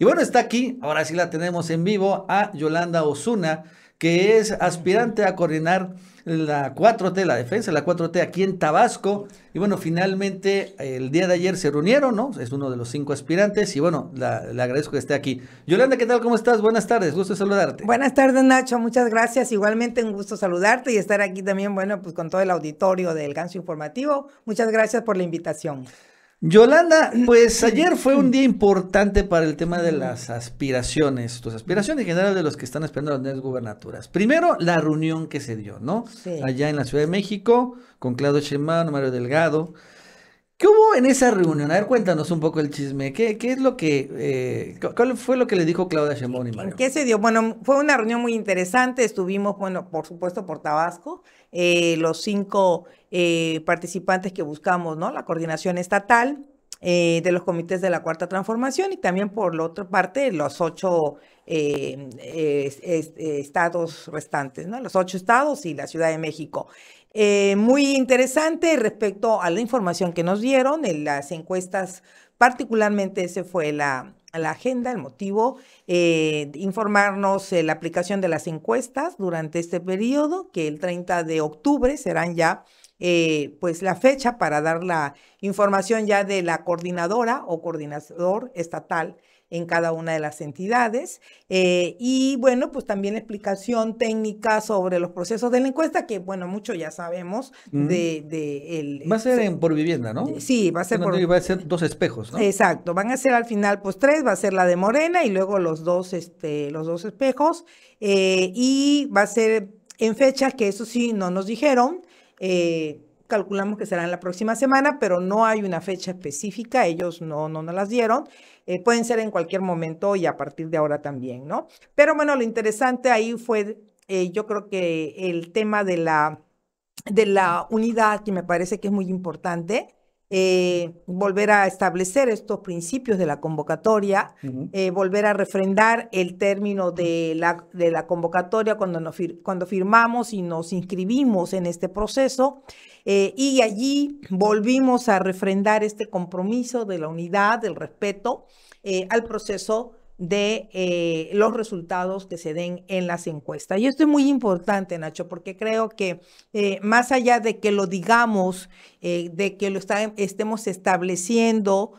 Y bueno, está aquí, ahora sí la tenemos en vivo, a Yolanda Osuna, que es aspirante a coordinar la 4T, la defensa la 4T aquí en Tabasco. Y bueno, finalmente el día de ayer se reunieron, ¿no? Es uno de los cinco aspirantes y bueno, le agradezco que esté aquí. Yolanda, ¿qué tal? ¿Cómo estás? Buenas tardes, gusto saludarte. Buenas tardes, Nacho, muchas gracias. Igualmente un gusto saludarte y estar aquí también, bueno, pues con todo el auditorio del Ganso Informativo. Muchas gracias por la invitación. Yolanda, pues ayer fue un día importante para el tema de las aspiraciones, tus aspiraciones en general de los que están esperando las nuevas gubernaturas. Primero, la reunión que se dio, ¿no? Sí. Allá en la Ciudad de México, con Claudio Sheinbaum, Mario Delgado. ¿Qué hubo en esa reunión? A ver, cuéntanos un poco el chisme. ¿Qué, es lo que, eh, cuál fue lo que le dijo Claudia Sheinbaum y Mario? ¿Qué se dio? Bueno, fue una reunión muy interesante. Estuvimos, bueno, por supuesto, por Tabasco, eh, los cinco eh, participantes que buscamos, ¿no? La coordinación estatal eh, de los comités de la Cuarta Transformación y también por la otra parte los ocho eh, estados restantes, ¿no? Los ocho estados y la Ciudad de México. muy interesante respecto a la información que nos dieron en las encuestas, particularmente ese fue la, agenda, el motivo, informarnos la aplicación de las encuestas durante este periodo, que el 30 de octubre serán ya eh, pues la fecha para dar la información ya de la coordinadora o coordinador estatal en cada una de las entidades. Eh, y bueno, pues también explicación técnica sobre los procesos de la encuesta, que bueno, mucho ya sabemos mm. de, de el... Va a ser por vivienda, ¿no? Sí, va a ser por por... Va a ser dos espejos, ¿no? Exacto, van a ser al final pues tres, va a ser la de Morena y luego los dos, este, los dos espejos. Eh, y va a ser en fecha, que eso sí no nos dijeron, eh, calculamos que será en la próxima semana, pero no hay una fecha específica, ellos no, no nos las dieron. Eh, pueden ser en cualquier momento y a partir de ahora también, ¿no? Pero bueno, lo interesante ahí fue, eh, yo creo que el tema de la, de la unidad, que me parece que es muy importante. Eh, volver a establecer estos principios de la convocatoria, eh, volver a refrendar el término de la, de la convocatoria cuando, nos cuando firmamos y nos inscribimos en este proceso. Eh, y allí volvimos a refrendar este compromiso de la unidad, del respeto al proceso de eh, los resultados que se den en las encuestas. Y esto es muy importante, Nacho, porque creo que eh, más allá de que lo digamos, eh, de que lo estemos estableciendo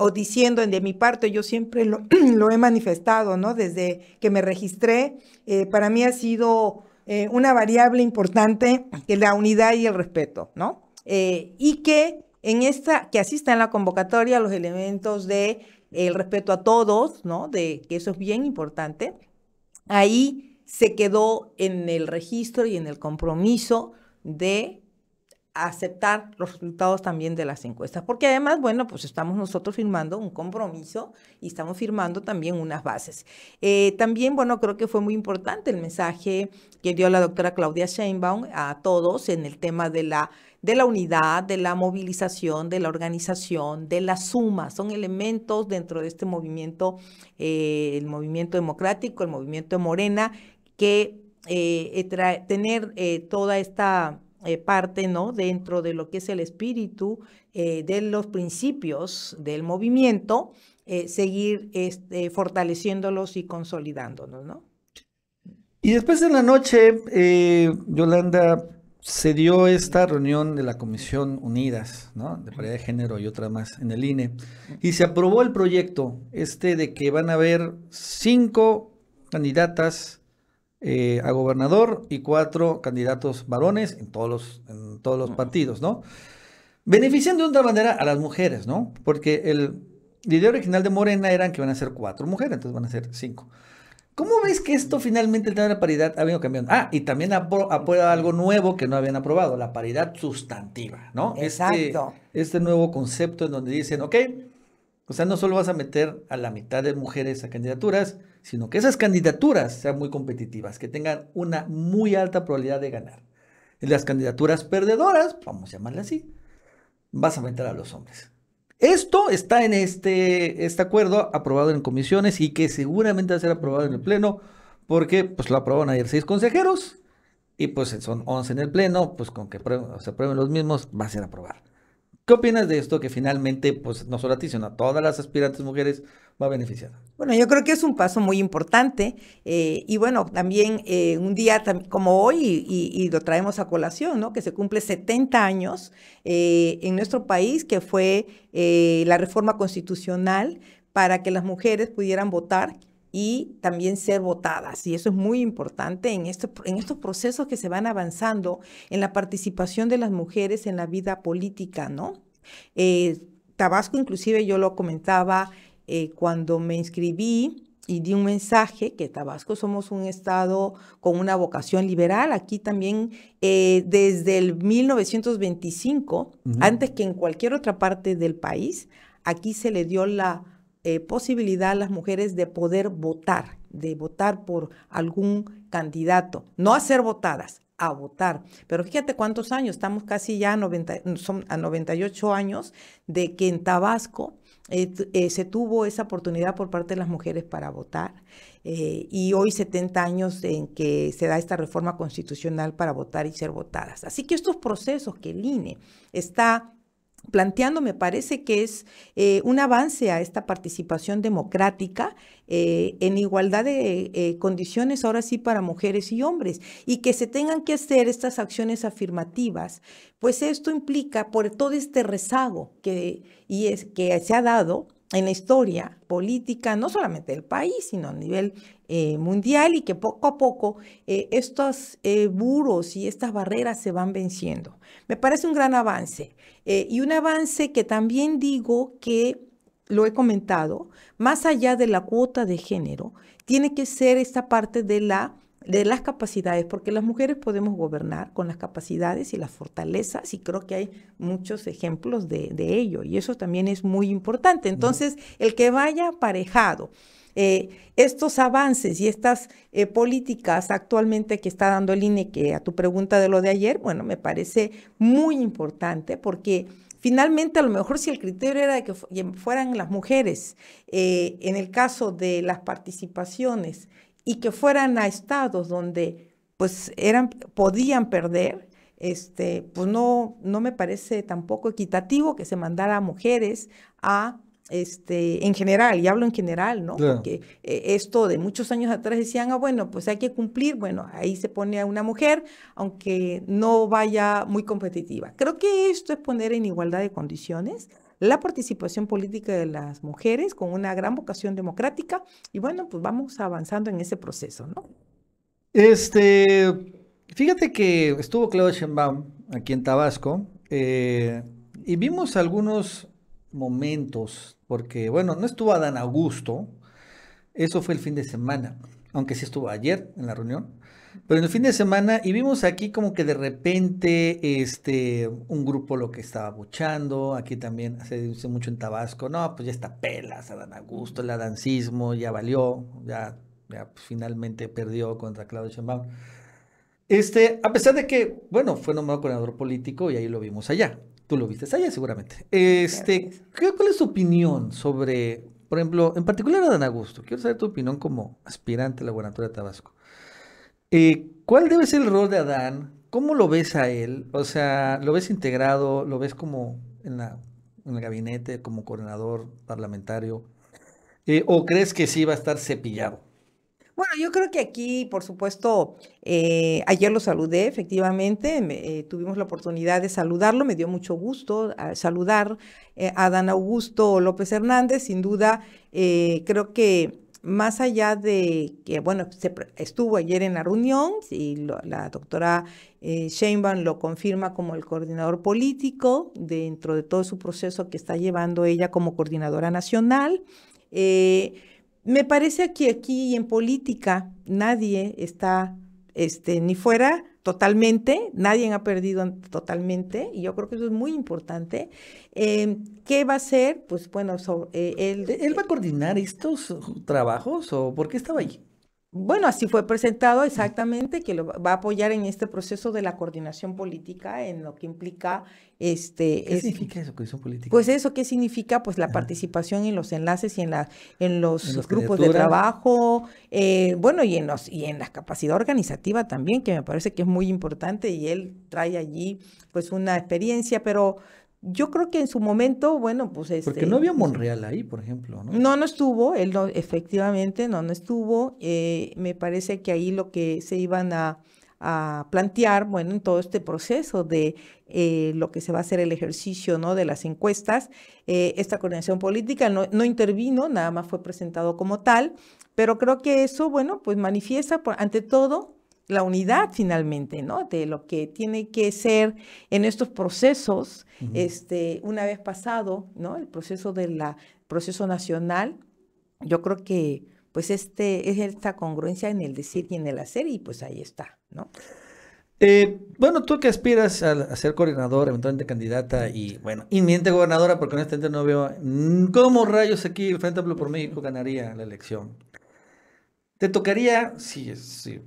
o diciendo de mi parte, yo siempre lo, he manifestado, ¿no? Desde que me registré, para mí ha sido una variable importante que la unidad y el respeto, ¿no? y que en esta, que asista en la convocatoria los elementos de el respeto a todos, ¿no? De que eso es bien importante. Ahí se quedó en el registro y en el compromiso de aceptar los resultados también de las encuestas, porque además, bueno, pues estamos nosotros firmando un compromiso y estamos firmando también unas bases. Eh, también, bueno, creo que fue muy importante el mensaje que dio la doctora Claudia Sheinbaum a todos en el tema de la de la unidad, de la movilización, de la organización, de la suma. Son elementos dentro de este movimiento, eh, el movimiento democrático, el movimiento de Morena, que eh, eh, tener toda esta parte, ¿no? Dentro de lo que es el espíritu de los principios del movimiento, seguir este, fortaleciéndolos y consolidándonos, ¿no? Y después en la noche, Yolanda, se dio esta reunión de la Comisión Unidas, ¿no? De paridad de género y otra más en el INE. Y se aprobó el proyecto este de que van a haber cinco candidatas eh, a gobernador y cuatro candidatos varones en todos los, todos los partidos, ¿no? Beneficiando de una manera a las mujeres, ¿no? Porque el, la idea original de Morena era que van a ser cuatro mujeres, entonces van a ser cinco. ¿Cómo ves que esto finalmente el tema de la paridad ha venido cambiando? Ah, y también aprueba algo nuevo que no habían aprobado, la paridad sustantiva, ¿no? Este Exacto. Este, este nuevo concepto en donde dicen, ok, o sea, no solo vas a meter a la mitad de mujeres a candidaturas, sino que esas candidaturas sean muy competitivas, que tengan una muy alta probabilidad de ganar. En las candidaturas perdedoras, vamos a llamarle así, vas a meter a los hombres. Esto está en este, este acuerdo aprobado en comisiones y que seguramente va a ser aprobado en el Pleno, porque pues lo aprobaron ayer seis consejeros y pues son once en el Pleno, pues con que se aprueben los mismos va a ser aprobado. ¿Qué opinas de esto que finalmente, pues no solo a ti, sino a todas las aspirantes mujeres va a beneficiar? Bueno, yo creo que es un paso muy importante eh, y bueno, también eh, un día como hoy, y, lo traemos a colación, ¿no? que se cumple 70 años eh, en nuestro país, que fue la reforma constitucional para que las mujeres pudieran votar y también ser votadas. Y eso es muy importante en, en estos procesos que se van avanzando en la participación de las mujeres en la vida política, ¿no? Eh, Tabasco, inclusive yo lo comentaba eh, cuando me inscribí y di un mensaje que Tabasco somos un estado con una vocación liberal. Aquí también eh, desde el 1925, antes que en cualquier otra parte del país, aquí se le dio la eh, posibilidad a las mujeres de poder votar, de votar por algún candidato, no a ser votadas, a votar. Pero fíjate cuántos años, estamos casi ya a, 90, a 98 años de que en Tabasco eh, eh, se tuvo esa oportunidad por parte de las mujeres para votar. y hoy 70 años en que se da esta reforma constitucional para votar y ser votadas. Así que estos procesos que el INE está planteando, me parece que es eh, un avance a esta participación democrática eh, en igualdad de eh, condiciones, ahora sí, para mujeres y hombres, y que se tengan que hacer estas acciones afirmativas, pues esto implica por todo este rezago que, y es, que se ha dado en la historia política, no solamente del país, sino a nivel eh, mundial y que poco a poco eh, estos buros eh, y estas barreras se van venciendo. Me parece un gran avance y un avance que también digo que lo he comentado, más allá de la cuota de género, tiene que ser esta parte de la de las capacidades, porque las mujeres podemos gobernar con las capacidades y las fortalezas, y creo que hay muchos ejemplos de, de ello, y eso también es muy importante. Entonces, el que vaya aparejado eh, estos avances y estas eh, políticas actualmente que está dando el INE, que a tu pregunta de lo de ayer, bueno, me parece muy importante porque finalmente a lo mejor si el criterio era de que fueran las mujeres, eh, en el caso de las participaciones, y que fueran a estados donde pues eran, podían perder, este, pues no, no me parece tampoco equitativo que se mandara a mujeres a este, en general, y hablo en general, ¿no? Porque eh, esto de muchos años atrás decían, ah, bueno, pues hay que cumplir, bueno, ahí se pone a una mujer, aunque no vaya muy competitiva. Creo que esto es poner en igualdad de condiciones la participación política de las mujeres con una gran vocación democrática, y bueno, pues vamos avanzando en ese proceso, ¿no? Este, fíjate que estuvo Claudia Schembaum aquí en Tabasco, eh, y vimos algunos momentos, porque bueno, no estuvo Adán Augusto, eso fue el fin de semana, aunque sí estuvo ayer en la reunión, pero en el fin de semana y vimos aquí como que de repente este, un grupo lo que estaba buchando, aquí también se dice mucho en Tabasco, no, pues ya está pelas Adán Augusto, el adancismo ya valió, ya, pues, finalmente perdió contra Claudio Sheinbaum. Este, a pesar de que, bueno, fue nombrado coordinador político y ahí lo vimos allá. Tú lo viste allá seguramente. Este, ¿Cuál es tu opinión sobre, por ejemplo, en particular Adán Augusto? Quiero saber tu opinión como aspirante a la gubernatura de Tabasco. Eh, ¿Cuál debe ser el rol de Adán? ¿Cómo lo ves a él? O sea, ¿lo ves integrado? ¿Lo ves como en, el gabinete, como coordinador parlamentario? Eh, ¿O crees que sí va a estar cepillado? Bueno, yo creo que aquí, por supuesto, eh, ayer lo saludé, efectivamente, eh, tuvimos la oportunidad de saludarlo, me dio mucho gusto ah, saludar eh, a Dan Augusto López Hernández, sin duda, creo que más allá de que, bueno, estuvo ayer en la reunión y la doctora eh, Sheinbaum lo confirma como el coordinador político dentro de todo su proceso que está llevando ella como coordinadora nacional. Me parece que aquí en política nadie está este, ni fuera totalmente, nadie ha perdido totalmente, y yo creo que eso es muy importante. Eh, ¿Qué va a hacer? Pues bueno, eh, él... ¿Él va a coordinar estos trabajos o por qué estaba ahí? Bueno, así fue presentado exactamente, que lo va a apoyar en este proceso de la coordinación política, en lo que implica este. ¿Qué significa eso, coordinación política? Pues eso, ¿qué significa? Pues la participación en los enlaces y en, la, los, grupos de trabajo, eh, bueno, y en, los, y en la capacidad organizativa también, que me parece que es muy importante y él trae allí pues una experiencia, pero yo creo que en su momento, bueno, pues este... Porque no había pues, Monreal ahí, por ejemplo, ¿no? No, no estuvo, él no, efectivamente, no, no estuvo. Eh, me parece que ahí lo que se iban a, plantear, bueno, en todo este proceso de eh, lo que se va a hacer el ejercicio, ¿no? De las encuestas, eh, esta coordinación política no, intervino, nada más fue presentado como tal, pero creo que eso, bueno, pues manifiesta, ante todo, la unidad finalmente, ¿no? De lo que tiene que ser en estos procesos, este, una vez pasado, ¿no? El proceso de la proceso nacional, yo creo que pues este es esta congruencia en el decir y en el hacer y pues ahí está, ¿no? Eh, bueno, tú que aspiras a, ser coordinador eventualmente candidata y, bueno, inminente gobernadora, porque honestamente no veo mm, cómo rayos aquí el Frente Amplio por México ganaría la elección. ¿Te tocaría, sí, sí,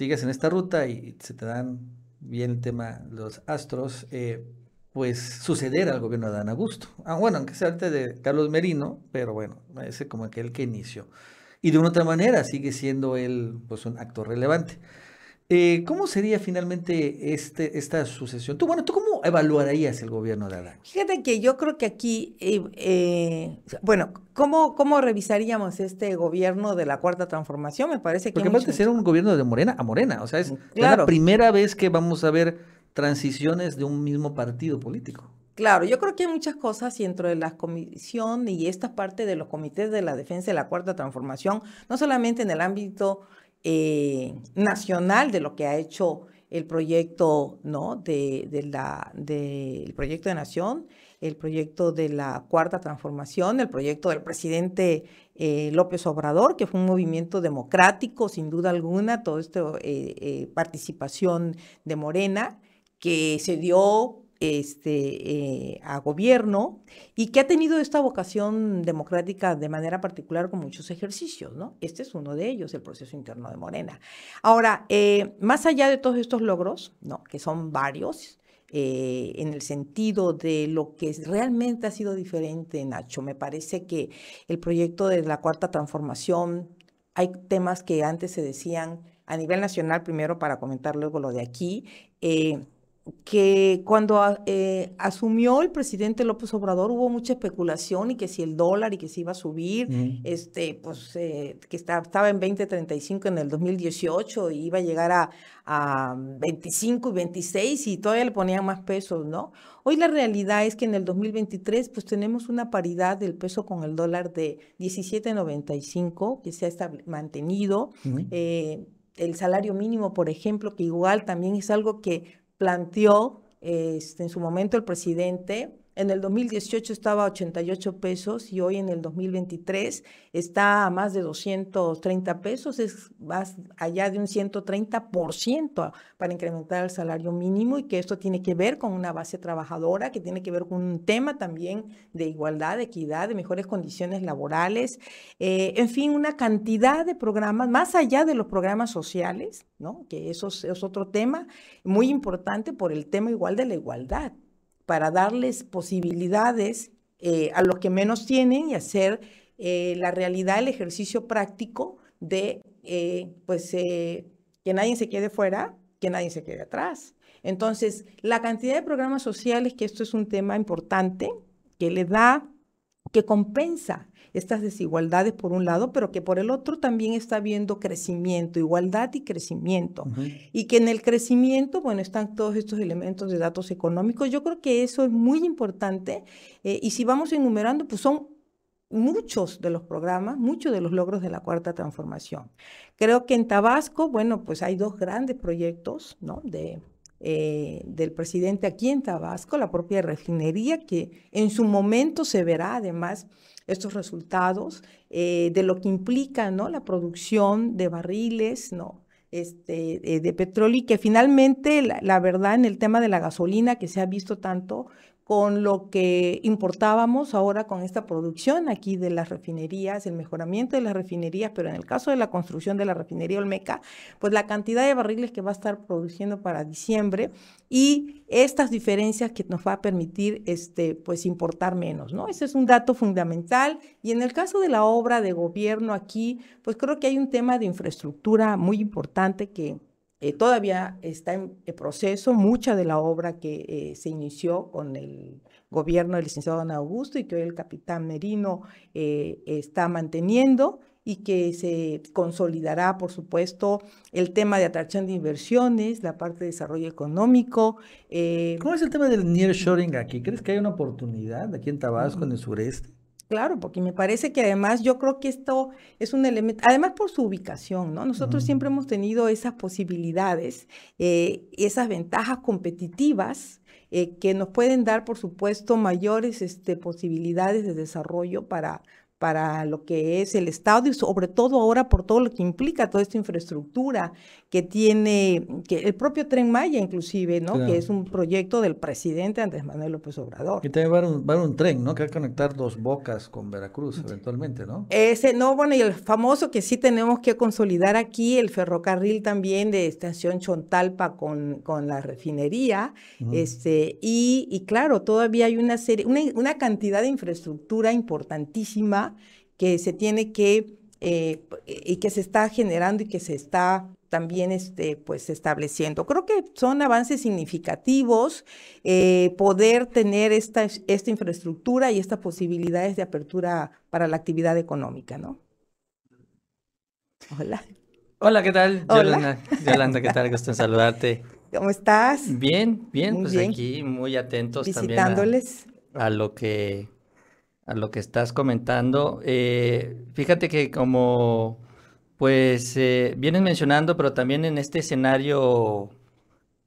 sigues en esta ruta y se te dan bien el tema los astros, eh, pues suceder algo que no Dan Augusto. Ah, bueno, aunque sea el de Carlos Merino, pero bueno, es como aquel que inició. Y de una otra manera sigue siendo él pues, un actor relevante. Eh, ¿Cómo sería finalmente este, esta sucesión? Tú, bueno, cómo evaluarías el gobierno de Adán? Fíjate que yo creo que aquí, eh, eh, bueno, ¿cómo, ¿cómo revisaríamos este gobierno de la Cuarta Transformación? Me parece que... Porque aparte de ser un gobierno de Morena a Morena, o sea, es mm, la primera vez que vamos a ver transiciones de un mismo partido político. Claro, yo creo que hay muchas cosas y dentro de la comisión y esta parte de los comités de la defensa de la cuarta transformación, no solamente en el ámbito eh, nacional de lo que ha hecho el proyecto, ¿no? De, de la, del proyecto de nación, el proyecto de la cuarta transformación, el proyecto del presidente eh, López Obrador, que fue un movimiento democrático, sin duda alguna, toda esta eh, participación de Morena, que se dio este, eh, a gobierno y que ha tenido esta vocación democrática de manera particular con muchos ejercicios, ¿no? Este es uno de ellos, el proceso interno de Morena. Ahora, eh, más allá de todos estos logros, ¿no? Que son varios, eh, en el sentido de lo que realmente ha sido diferente, Nacho, me parece que el proyecto de la cuarta transformación, hay temas que antes se decían a nivel nacional primero para comentar luego lo de aquí, que cuando ah, eh, asumió el presidente López Obrador hubo mucha especulación y que si el dólar y que se iba a subir, mm. este, pues eh, que estaba en 20.35 en el 2018 y iba a llegar a, a 25 y 26 y todavía le ponían más pesos, ¿no? Hoy la realidad es que en el 2023 pues tenemos una paridad del peso con el dólar de 17.95 que se ha mantenido. Eh, el salario mínimo, por ejemplo, que igual también es algo que planteó este, en su momento el presidente en el 2018 estaba a 88 pesos y hoy en el 2023 está a más de 230 pesos, es más allá de un 130% para incrementar el salario mínimo y que esto tiene que ver con una base trabajadora, que tiene que ver con un tema también de igualdad, de equidad, de mejores condiciones laborales, eh, en fin, una cantidad de programas, más allá de los programas sociales, ¿no? que eso es otro tema muy importante por el tema igual de la igualdad para darles posibilidades eh, a los que menos tienen y hacer eh, la realidad el ejercicio práctico de eh, pues que nadie se quede fuera, que nadie se quede atrás. Entonces, la cantidad de programas sociales, que esto es un tema importante, que le da, que compensa estas desigualdades por un lado, pero que por el otro también está habiendo crecimiento, igualdad y crecimiento. Y que en el crecimiento, bueno, están todos estos elementos de datos económicos. Yo creo que eso es muy importante. Eh, y si vamos enumerando, pues son muchos de los programas, muchos de los logros de la cuarta transformación. Creo que en Tabasco, bueno, pues hay dos grandes proyectos, ¿no? De, eh, del presidente aquí en Tabasco, la propia refinería, que en su momento se verá además estos resultados, eh, de lo que implica ¿no? la producción de barriles, ¿no? Este, eh, de petróleo y que finalmente la, verdad en el tema de la gasolina que se ha visto tanto con lo que importábamos ahora con esta producción aquí de las refinerías, el mejoramiento de las refinerías, pero en el caso de la construcción de la refinería Olmeca, pues la cantidad de barriles que va a estar produciendo para diciembre y estas diferencias que nos va a permitir este, pues importar menos, ¿no? Ese es un dato fundamental. Y en el caso de la obra de gobierno aquí, pues creo que hay un tema de infraestructura muy importante que eh, todavía está en proceso mucha de la obra que eh, se inició con el gobierno del licenciado Don Augusto y que hoy el capitán Merino eh, está manteniendo y que se consolidará, por supuesto, el tema de atracción de inversiones, la parte de desarrollo económico. ¿Cómo es el tema del nearshoring aquí? ¿Crees que hay una oportunidad aquí en Tabasco, en el sureste? Claro, porque me parece que además yo creo que esto es un elemento, además por su ubicación, ¿no? Nosotros siempre hemos tenido esas posibilidades, eh, esas ventajas competitivas eh, que nos pueden dar, por supuesto, mayores este, posibilidades de desarrollo para, para lo que es el Estado y sobre todo ahora por todo lo que implica toda esta infraestructura que tiene que el propio Tren Maya inclusive, ¿no? Que es un proyecto del presidente Andrés Manuel López Obrador. Y también va a un, un tren, ¿no? Que va a conectar dos bocas con Veracruz eventualmente, ¿no? Ese, no, bueno, y el famoso que sí tenemos que consolidar aquí, el ferrocarril también de Estación Chontalpa con, con la refinería, este, y, y claro, todavía hay una serie, una, una cantidad de infraestructura importantísima que se tiene que, eh, y que se está generando y que se está también este, pues, estableciendo. Creo que son avances significativos eh, poder tener esta, esta infraestructura y estas posibilidades de apertura para la actividad económica, ¿no? Hola. Hola, ¿qué tal? Yolanda, Yolanda, ¿qué tal? Gusto en saludarte. ¿Cómo estás? Bien, bien, pues aquí muy atentos también a, lo que a lo que estás comentando. Eh, fíjate que como pues eh, vienes mencionando, pero también en este escenario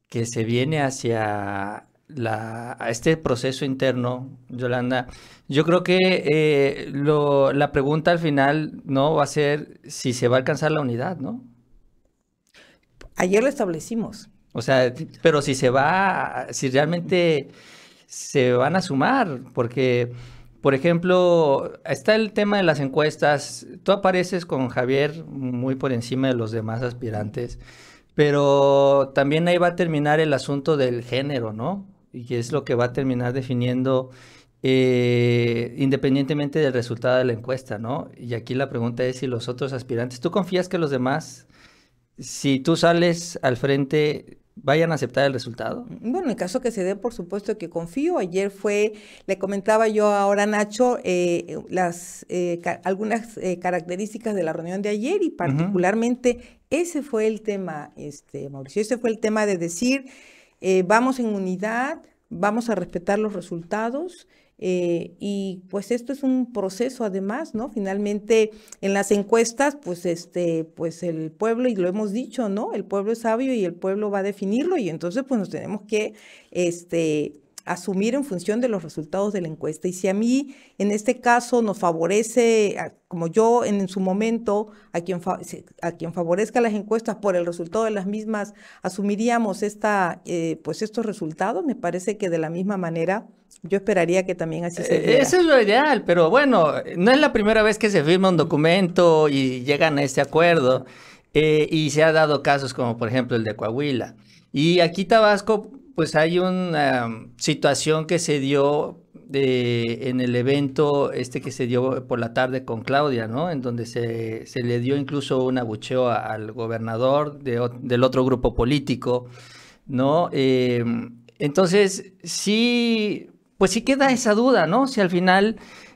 que se viene hacia la, a este proceso interno, Yolanda, yo creo que eh, lo, la pregunta al final no va a ser si se va a alcanzar la unidad, ¿no? Ayer lo establecimos. O sea, pero si se va, si realmente se van a sumar, porque por ejemplo, está el tema de las encuestas. Tú apareces con Javier muy por encima de los demás aspirantes, pero también ahí va a terminar el asunto del género, ¿no? Y es lo que va a terminar definiendo eh, independientemente del resultado de la encuesta, ¿no? Y aquí la pregunta es si los otros aspirantes, ¿tú confías que los demás, si tú sales al frente, vayan a aceptar el resultado? Bueno, en el caso que se dé, por supuesto que confío. Ayer fue, le comentaba yo ahora a Nacho eh, las, eh, algunas eh, características de la reunión de ayer y particularmente ese fue el tema, este, Mauricio, ese fue el tema de decir, vamos en unidad, vamos a respetar los resultados eh, y pues esto es un proceso además, ¿no? Finalmente en las encuestas, pues este, pues el pueblo, y lo hemos dicho, ¿no? El pueblo es sabio y el pueblo va a definirlo y entonces pues nos tenemos que, este, asumir en función de los resultados de la encuesta. Y si a mí, en este caso, nos favorece, como yo en su momento, a quien, a quien favorezca las encuestas por el resultado de las mismas, asumiríamos esta, eh, pues estos resultados, me parece que de la misma manera... Yo esperaría que también así se eh, Eso es lo ideal, pero bueno, no es la primera vez que se firma un documento y llegan a este acuerdo. Eh, y se ha dado casos como por ejemplo el de Coahuila. Y aquí Tabasco pues hay una mm, situación que se dio en el evento este que se dio por la tarde con Claudia, ¿no? En donde se, le dio incluso un abucheo al gobernador del otro grupo político, ¿no? Em, entonces, sí, pues sí queda esa duda, ¿no? Si al final,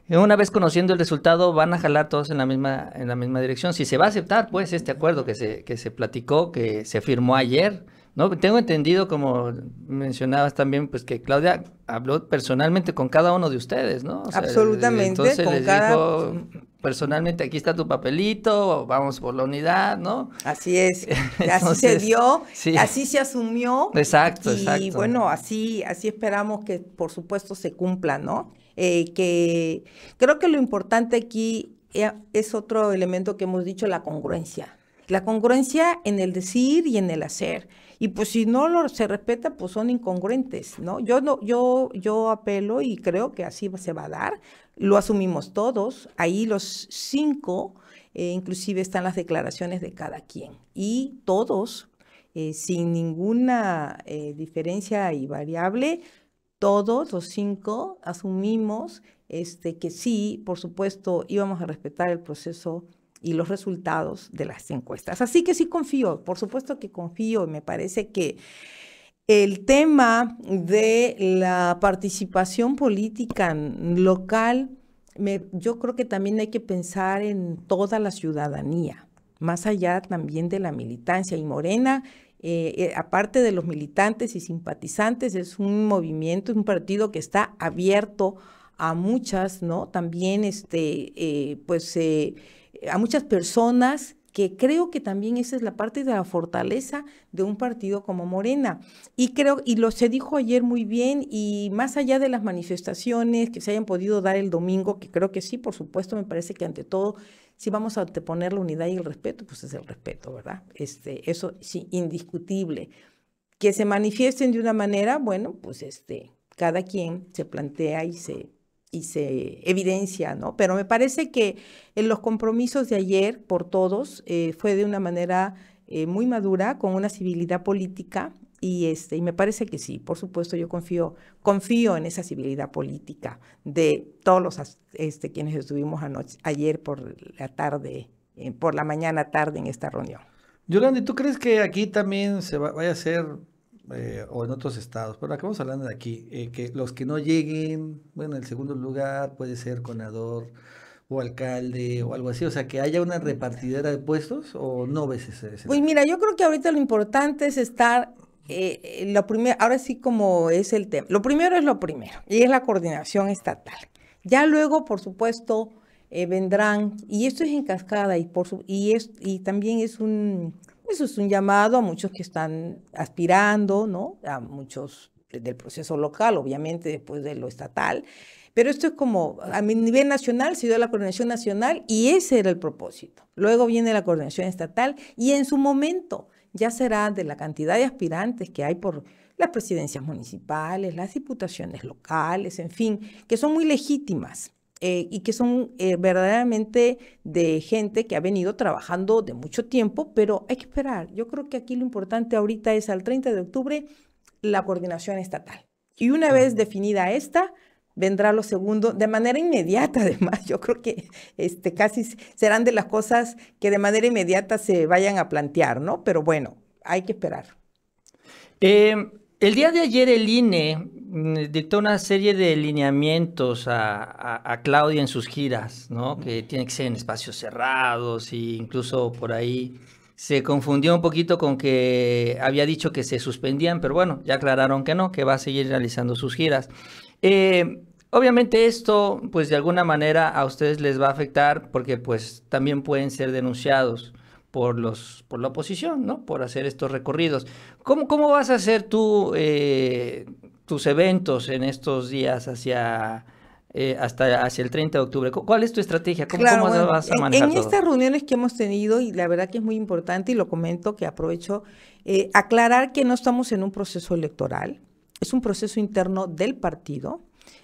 una vez conociendo el resultado, van a jalar todos en la misma, en la misma dirección. Si se va a aceptar, pues, este acuerdo que se, que se platicó, que se firmó ayer no, tengo entendido, como mencionabas también, pues que Claudia habló personalmente con cada uno de ustedes, ¿no? Absolutamente. Entonces con les dijo personalmente, aquí está tu papelito, vamos por la unidad, ¿no? Así es. así se dio, así se asumió. Exacto, exacto. Y bueno, así, así esperamos que, por supuesto, se cumpla, ¿no? Eh, que creo que lo importante aquí eh, es otro elemento que hemos dicho, la congruencia. La congruencia en el decir y en el hacer. Y pues si no lo, se respeta, pues son incongruentes, ¿no? Yo, no yo, yo apelo y creo que así se va a dar. Lo asumimos todos. Ahí los cinco, eh, inclusive están las declaraciones de cada quien. Y todos, eh, sin ninguna eh, diferencia y variable, todos los cinco asumimos este, que sí, por supuesto, íbamos a respetar el proceso y los resultados de las encuestas. Así que sí confío, por supuesto que confío y me parece que el tema de la participación política local, yo creo que también hay que pensar en toda la ciudadanía, más allá también de la militancia y Morena. Eh, eh, aparte de los militantes y simpatizantes, es un movimiento, un partido que está abierto a muchas, ¿no? También, este, eh, pues, a muchas personas que creo que también esa es la parte de la fortaleza de un partido como Morena. Y creo, y lo se dijo ayer muy bien, y más allá de las manifestaciones que se hayan podido dar el domingo, que creo que sí, por supuesto, me parece que ante todo, si vamos a anteponer la unidad y el respeto, pues es el respeto, ¿verdad? Este, eso sí, indiscutible. Que se manifiesten de una manera, bueno, pues este, cada quien se plantea y se y se evidencia, ¿no? Pero me parece que en eh, los compromisos de ayer por todos eh, fue de una manera eh, muy madura, con una civilidad política y este y me parece que sí, por supuesto yo confío confío en esa civilidad política de todos los este, quienes estuvimos anoche, ayer por la tarde, por la mañana tarde en esta reunión. Yolanda, ¿tú crees que aquí también se va, vaya a hacer eh, o en otros estados, pero acabamos hablando de aquí, eh, que los que no lleguen, bueno, en el segundo lugar puede ser conador o alcalde o algo así, o sea, que haya una repartidera de puestos o no veces. ese... pues mira, yo creo que ahorita lo importante es estar eh, lo primero, ahora sí como es el tema, lo primero es lo primero, y es la coordinación estatal. Ya luego, por supuesto, vendrán, y esto es en cascada, y, por y, es, y también es un, eso es un llamado a muchos que están aspirando, ¿no? A muchos del proceso local, obviamente después de lo estatal. Pero esto es como, a mi nivel nacional se dio la coordinación nacional y ese era el propósito. Luego viene la coordinación estatal y en su momento ya será de la cantidad de aspirantes que hay por las presidencias municipales, las diputaciones locales, en fin, que son muy legítimas. Eh, y que son eh, verdaderamente de gente que ha venido trabajando de mucho tiempo, pero hay que esperar. Yo creo que aquí lo importante ahorita es al 30 de octubre la coordinación estatal. Y una vez definida esta, vendrá lo segundo, de manera inmediata además. Yo creo que este, casi serán de las cosas que de manera inmediata se vayan a plantear, ¿no? Pero bueno, hay que esperar. Em, el día de ayer el INE Mm, dictó una serie de lineamientos a, Claudia en sus giras, ¿no? Que tiene que ser en espacios cerrados e incluso por ahí se confundió un poquito con que había dicho que se suspendían, pero bueno, ya aclararon que no, que va a seguir realizando sus giras. Eh, obviamente esto, pues de alguna manera a ustedes les va a afectar porque pues también pueden ser denunciados por los por la oposición, ¿no? Por hacer estos recorridos. ¿Cómo, cómo vas a hacer tú eh, tus eventos en estos días hacia eh, hasta hacia el 30 de octubre. ¿Cuál es tu estrategia? ¿Cómo, vas a manejar? En, estas reuniones que hemos tenido, y la verdad que es muy importante, y lo comento que aprovecho, eh, aclarar que no estamos en un proceso electoral, es un proceso interno del partido,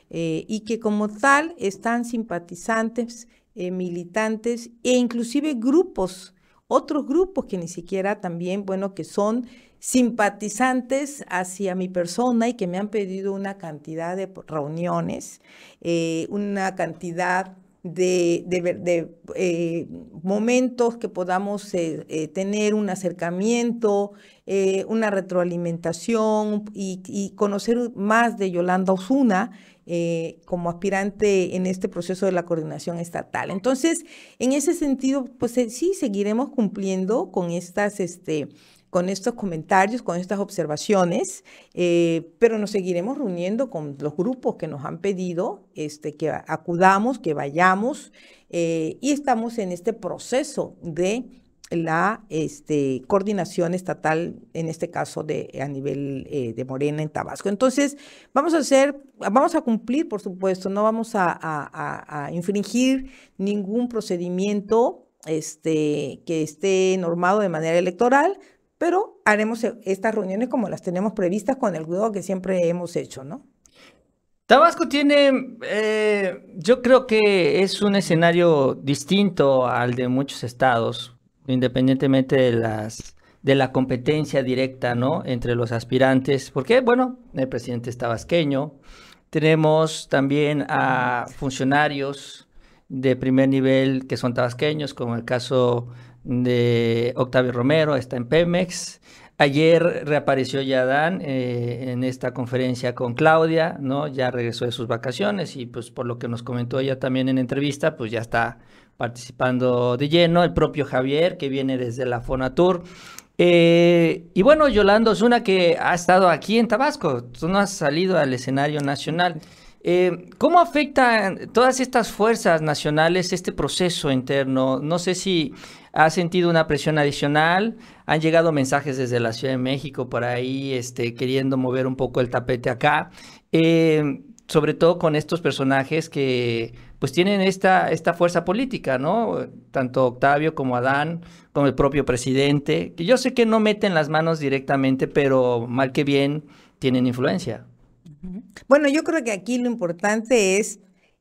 eh, y que como tal están simpatizantes, militantes e inclusive grupos, otros grupos que ni siquiera también, bueno, que son simpatizantes hacia mi persona y que me han pedido una cantidad de reuniones, eh, una cantidad de, eh, momentos que podamos eh, tener un acercamiento, una retroalimentación y, y, conocer más de Yolanda Osuna como aspirante en este proceso de la coordinación estatal. Entonces, en ese sentido, pues sí, seguiremos cumpliendo con estas... Este, con estos comentarios, con estas observaciones, eh, pero nos seguiremos reuniendo con los grupos que nos han pedido este, que acudamos, que vayamos, eh, y estamos en este proceso de la este, coordinación estatal, en este caso de, a nivel eh, de Morena en Tabasco. Entonces, vamos a hacer, vamos a cumplir, por supuesto, no vamos a, infringir ningún procedimiento este, que esté normado de manera electoral, pero haremos e-, estas reuniones como las tenemos previstas con el cuidado que siempre hemos hecho, ¿no? Tabasco tiene, eh, yo creo que es un escenario distinto al de muchos estados, independientemente de las de la competencia directa, ¿no? Entre los aspirantes, porque bueno, el presidente es tabasqueño, tenemos también a funcionarios de primer nivel que son tabasqueños, como el caso de Octavio Romero, está en Pemex. Ayer reapareció Yadán dan eh, en esta conferencia con Claudia, ¿no? Ya regresó de sus vacaciones y pues por lo que nos comentó ella también en entrevista, pues ya está participando de lleno, el propio Javier que viene desde la Fonatur. Eh, y bueno, Yolanda una que ha estado aquí en Tabasco, tú no has salido al escenario nacional. Eh, ¿Cómo afectan todas estas fuerzas nacionales este proceso interno? No sé si ha sentido una presión adicional. Han llegado mensajes desde la Ciudad de México por ahí, este, queriendo mover un poco el tapete acá. Eh, sobre todo con estos personajes que pues tienen esta, esta fuerza política, ¿no? Tanto Octavio como Adán, como el propio presidente, que yo sé que no meten las manos directamente, pero mal que bien tienen influencia. Bueno, yo creo que aquí lo importante es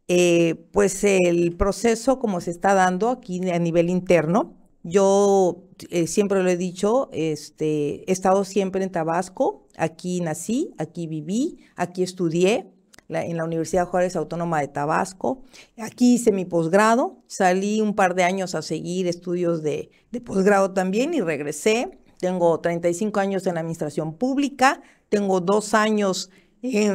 eh, pues el proceso como se está dando aquí a nivel interno, yo eh, siempre lo he dicho, este, he estado siempre en Tabasco, aquí nací, aquí viví, aquí estudié en la Universidad Juárez Autónoma de Tabasco, aquí hice mi posgrado, salí un par de años a seguir estudios de, posgrado también y regresé. Tengo 35 años en la administración pública, tengo dos años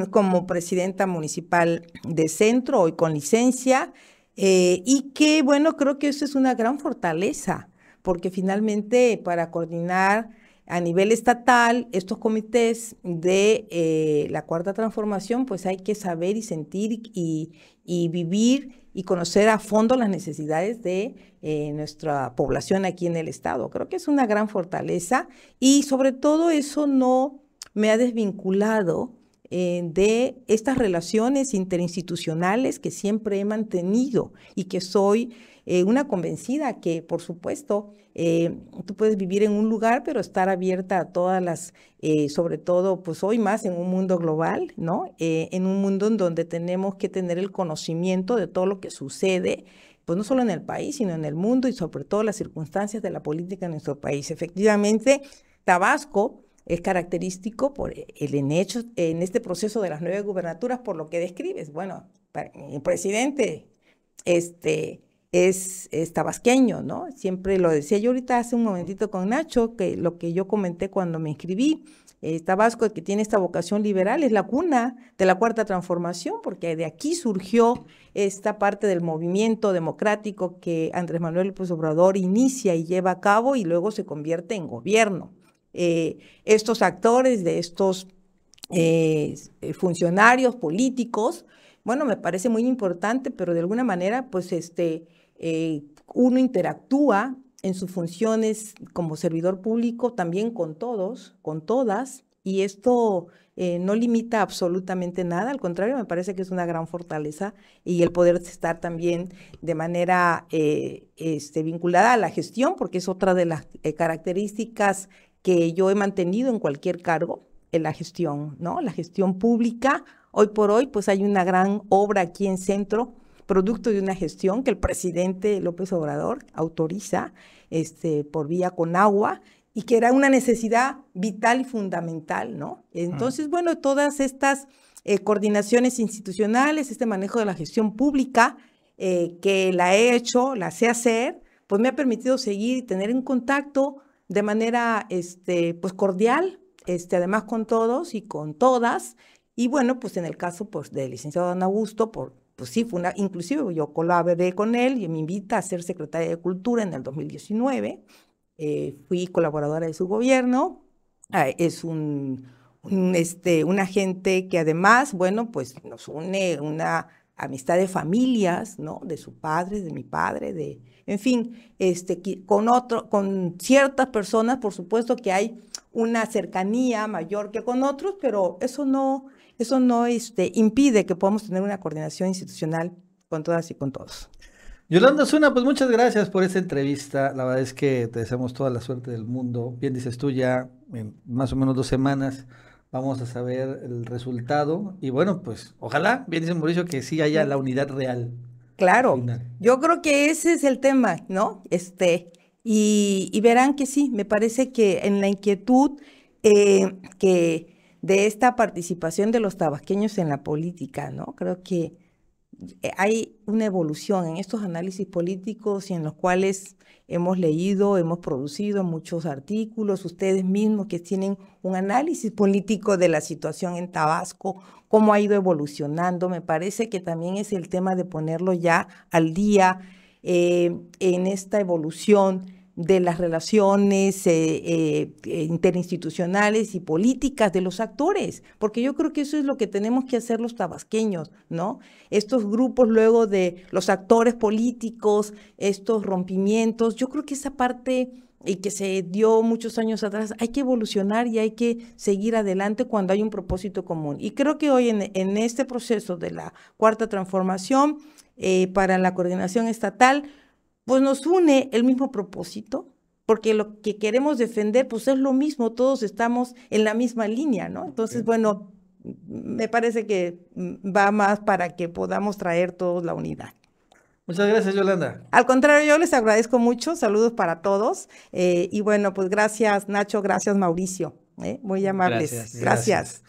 como presidenta municipal de centro, hoy con licencia, eh, y que bueno, creo que eso es una gran fortaleza porque finalmente para coordinar a nivel estatal estos comités de eh, la cuarta transformación, pues hay que saber y sentir y, vivir y conocer a fondo las necesidades de eh, nuestra población aquí en el Estado. Creo que es una gran fortaleza y sobre todo eso no me ha desvinculado eh, de estas relaciones interinstitucionales que siempre he mantenido y que soy eh, una convencida que, por supuesto, eh, tú puedes vivir en un lugar, pero estar abierta a todas las, eh, sobre todo, pues hoy más en un mundo global, ¿no? en un mundo en donde tenemos que tener el conocimiento de todo lo que sucede pues no solo en el país, sino en el mundo y sobre todo las circunstancias de la política en nuestro país. Efectivamente, Tabasco es característico por el en, en este proceso de las nueve gubernaturas por lo que describes. Bueno, presidente este, es, tabasqueño, ¿no? Siempre lo decía yo ahorita hace un momentito con Nacho, que lo que yo comenté cuando me inscribí, eh, Tabasco, que tiene esta vocación liberal, es la cuna de la cuarta transformación, porque de aquí surgió esta parte del movimiento democrático que Andrés Manuel López Obrador inicia y lleva a cabo y luego se convierte en gobierno. Eh, estos actores de estos eh, funcionarios políticos, bueno, me parece muy importante, pero de alguna manera, pues este eh, uno interactúa en sus funciones como servidor público también con todos, con todas, y esto eh, no limita absolutamente nada, al contrario, me parece que es una gran fortaleza y el poder estar también de manera eh, este, vinculada a la gestión, porque es otra de las características que yo he mantenido en cualquier cargo, en la gestión, ¿no? La gestión pública, hoy por hoy, pues hay una gran obra aquí en Centro producto de una gestión que el presidente López Obrador autoriza este, por vía con agua y que era una necesidad vital y fundamental, ¿no? Entonces, bueno, todas estas eh, coordinaciones institucionales, este manejo de la gestión pública eh, que la he hecho, la sé hacer, pues me ha permitido seguir y tener en contacto de manera este, pues cordial, este, además con todos y con todas. Y bueno, pues en el caso pues, del licenciado Don Augusto, por pues sí, fue una, inclusive yo colaboré con él y me invita a ser secretaria de Cultura en el 2019. Eh, fui colaboradora de su gobierno. Ah, es un, un, este, una gente que además, bueno, pues nos une una amistad de familias, ¿no? De su padre, de mi padre, de, en fin, este, con, otro, con ciertas personas, por supuesto que hay una cercanía mayor que con otros, pero eso no, eso no este, impide que podamos tener una coordinación institucional con todas y con todos. Yolanda Zuna, pues muchas gracias por esta entrevista. La verdad es que te deseamos toda la suerte del mundo. Bien dices tú, ya en más o menos dos semanas vamos a saber el resultado. Y bueno, pues ojalá, bien dice Mauricio, que sí haya la unidad real. Claro, yo creo que ese es el tema, ¿no? Este, y, verán que sí, me parece que en la inquietud eh, que de esta participación de los tabasqueños en la política, ¿no? Creo que eh, hay una evolución en estos análisis políticos y en los cuales hemos leído, hemos producido muchos artículos, ustedes mismos que tienen un análisis político de la situación en Tabasco, cómo ha ido evolucionando. Me parece que también es el tema de ponerlo ya al día eh, en esta evolución de las relaciones eh, eh, interinstitucionales y políticas de los actores, porque yo creo que eso es lo que tenemos que hacer los tabasqueños, ¿no? Estos grupos luego de los actores políticos, estos rompimientos, yo creo que esa parte que se dio muchos años atrás, hay que evolucionar y hay que seguir adelante cuando hay un propósito común. Y creo que hoy en, este proceso de la cuarta transformación, eh, para la coordinación estatal, pues nos une el mismo propósito, porque lo que queremos defender, pues es lo mismo, todos estamos en la misma línea, ¿no? Entonces, bueno, me parece que va más para que podamos traer todos la unidad. Muchas gracias, Yolanda. Al contrario, yo les agradezco mucho. Saludos para todos. Eh, y bueno, pues gracias, Nacho. Gracias, Mauricio. ¿eh? muy amables. gracias. gracias.